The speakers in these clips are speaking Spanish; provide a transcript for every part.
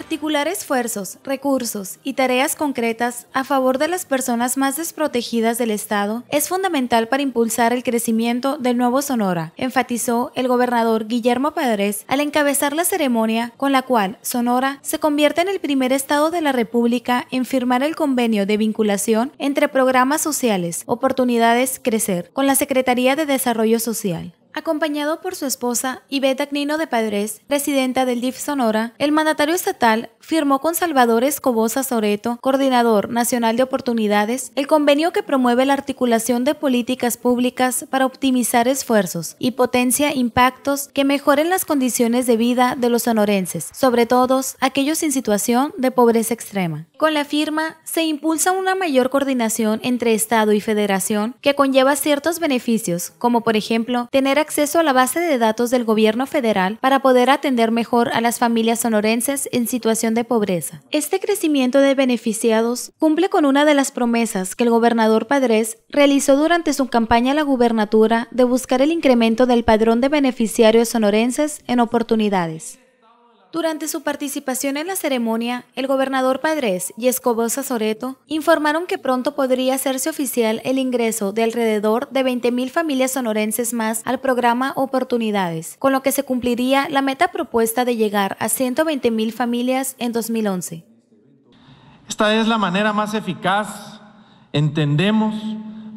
Articular esfuerzos, recursos y tareas concretas a favor de las personas más desprotegidas del Estado es fundamental para impulsar el crecimiento del nuevo Sonora, enfatizó el gobernador Guillermo Padres al encabezar la ceremonia con la cual Sonora se convierte en el primer Estado de la República en firmar el convenio de vinculación entre programas sociales, oportunidades crecer, con la Secretaría de Desarrollo Social. Acompañado por su esposa Beta Cnino de Padres, presidenta del DIF Sonora, el mandatario estatal firmó con Salvador Escobosa Soreto, coordinador nacional de oportunidades, el convenio que promueve la articulación de políticas públicas para optimizar esfuerzos y potencia impactos que mejoren las condiciones de vida de los sonorenses, sobre todo aquellos en situación de pobreza extrema. Con la firma se impulsa una mayor coordinación entre Estado y Federación que conlleva ciertos beneficios, como por ejemplo tener acceso a la base de datos del gobierno federal para poder atender mejor a las familias sonorenses en situación de pobreza. Este crecimiento de beneficiados cumple con una de las promesas que el gobernador Padres realizó durante su campaña a la gubernatura de buscar el incremento del padrón de beneficiarios sonorenses en oportunidades. Durante su participación en la ceremonia, el gobernador Padres y Escobosa Soreto informaron que pronto podría hacerse oficial el ingreso de alrededor de 20.000 familias sonorenses más al programa Oportunidades, con lo que se cumpliría la meta propuesta de llegar a 120.000 familias en 2011. Esta es la manera más eficaz, entendemos,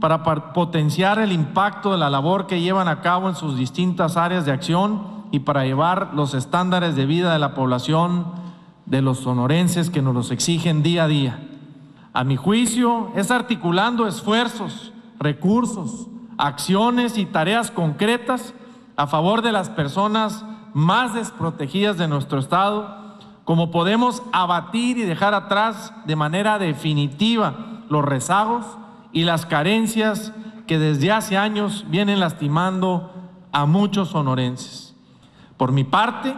para potenciar el impacto de la labor que llevan a cabo en sus distintas áreas de acción y para llevar los estándares de vida de la población de los sonorenses que nos los exigen día a día. A mi juicio, es articulando esfuerzos, recursos, acciones y tareas concretas a favor de las personas más desprotegidas de nuestro Estado, como podemos abatir y dejar atrás de manera definitiva los rezagos y las carencias que desde hace años vienen lastimando a muchos sonorenses. Por mi parte,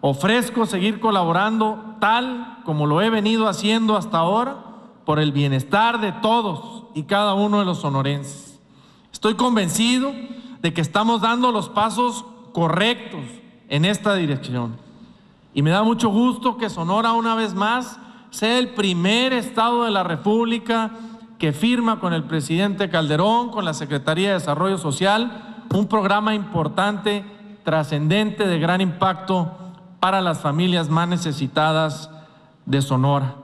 ofrezco seguir colaborando tal como lo he venido haciendo hasta ahora por el bienestar de todos y cada uno de los sonorenses. Estoy convencido de que estamos dando los pasos correctos en esta dirección. Y me da mucho gusto que Sonora una vez más sea el primer estado de la República que firma con el presidente Calderón, con la Secretaría de Desarrollo Social, un programa importante trascendente de gran impacto para las familias más necesitadas de Sonora.